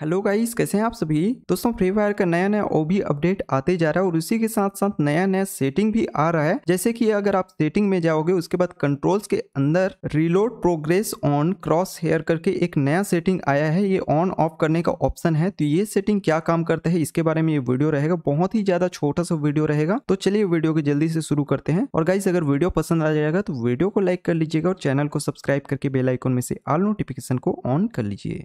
hello guys कैसे हैं आप सभी दोस्तों फ्री फायर का नया नया ओबी अपडेट आते जा रहा है और उसी के साथ साथ नया नया सेटिंग भी आ रहा है जैसे कि अगर आप सेटिंग में जाओगे उसके बाद कंट्रोल्स के अंदर reload progress on crosshair करके एक नया सेटिंग आया है ये ऑन ऑफ करने का ऑप्शन है तो ये सेटिंग क्या काम करता है इसके बारे में ये वीडियो रहेगा बहुत ही ज्यादा छोटा सा वीडियो रहेगा तो चलिए वीडियो को जल्दी से शुरू करते हैं और गाइस अगर वीडियो पसंद आ जाएगा तो वीडियो को लाइक कर लीजिएगा और चैनल को सब्सक्राइब करके बेलाइकोन में से आल नोटिफिकेशन को ऑन कर लीजिए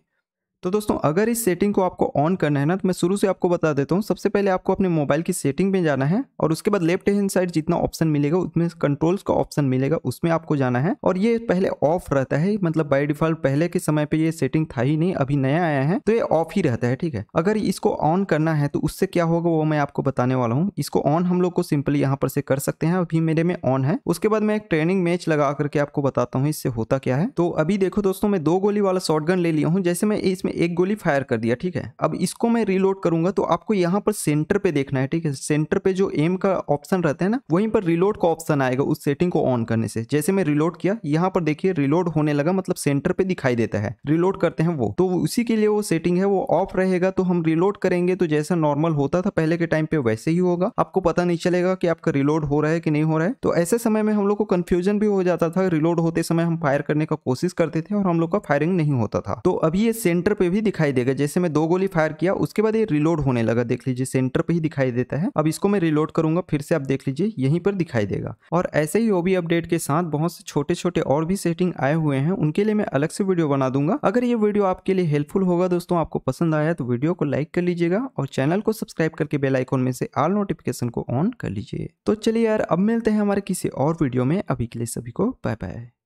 तो दोस्तों अगर इस सेटिंग को आपको ऑन करना है ना तो मैं शुरू से आपको बता देता हूँ सबसे पहले आपको अपने मोबाइल की सेटिंग में जाना है और उसके बाद लेफ्ट हैंड साइड जितना ऑप्शन मिलेगा उसमें कंट्रोल्स का ऑप्शन मिलेगा उसमें आपको जाना है और ये पहले ऑफ रहता है मतलब बाई डिफॉल्ट पहले के समय पर ये सेटिंग था ही नहीं अभी नया आया है तो ये ऑफ ही रहता है ठीक है अगर इसको ऑन करना है तो उससे क्या होगा वो मैं आपको बताने वाला हूँ इसको ऑन हम लोग को सिंपली यहाँ पर से कर सकते हैं अभी मेरे में ऑन है उसके बाद मैं एक ट्रेनिंग मैच लगा करके आपको बताता हूँ इससे होता क्या है तो अभी देखो दोस्तों मैं दो गोली वाला गन ले लिया हूँ जैसे मैं इसमें एक गोली फायर कर दिया ठीक है अब इसको मैं रीलोड करूंगा तो आपको यहाँ पर सेंटर पे देखना है ठीक है सेंटर पे जो एम का ऑप्शन रहता है ना वहीं पर रिलोड का ऑप्शन आएगा उस सेटिंग को ऑन करने से जैसे मैं रिलोड किया यहाँ पर देखिए रिलोड होने लगा मतलब सेंटर पे दिखाई देता है रिलोड करते हैं वो तो उसी के लिए वो सेटिंग है वो ऑफ रहेगा तो हम रिलोड करेंगे तो जैसा नॉर्मल होता था पहले के टाइम पे वैसे ही होगा आपको पता नहीं चलेगा कि आपका रिलोड हो रहा है कि नहीं हो रहा है तो ऐसे समय में हम लोग को कंफ्यूजन भी हो जाता था रिलोड होते समय हम फायर करने का कोशिश करते थे और हम लोग का फायरिंग नहीं होता था तो अभी ये सेंटर पे भी दिखाई देगा जैसे मैं दो गोली फायर किया उसके बाद ये रिलोड होने लगा देख लीजिए सेंटर पे ही दिखाई देता है अब इसको मैं रिलोड करूंगा फिर से आप देख लीजिए यहीं पर दिखाई देगा और ऐसे ही ओबी अपडेट के साथ बहुत से छोटे छोटे और भी सेटिंग आए हुए हैं उनके लिए मैं अलग से वीडियो बना दूंगा अगर ये वीडियो आपके लिए हेल्पफुल होगा दोस्तों आपको पसंद आया तो वीडियो को लाइक कर लीजिएगा और चैनल को सब्सक्राइब करके बेलाइकॉन में से ऑल नोटिफिकेशन को ऑन कर लीजिए तो चलिए यार अब मिलते हैं हमारे किसी और वीडियो में अभी के लिए सभी को बाय बाय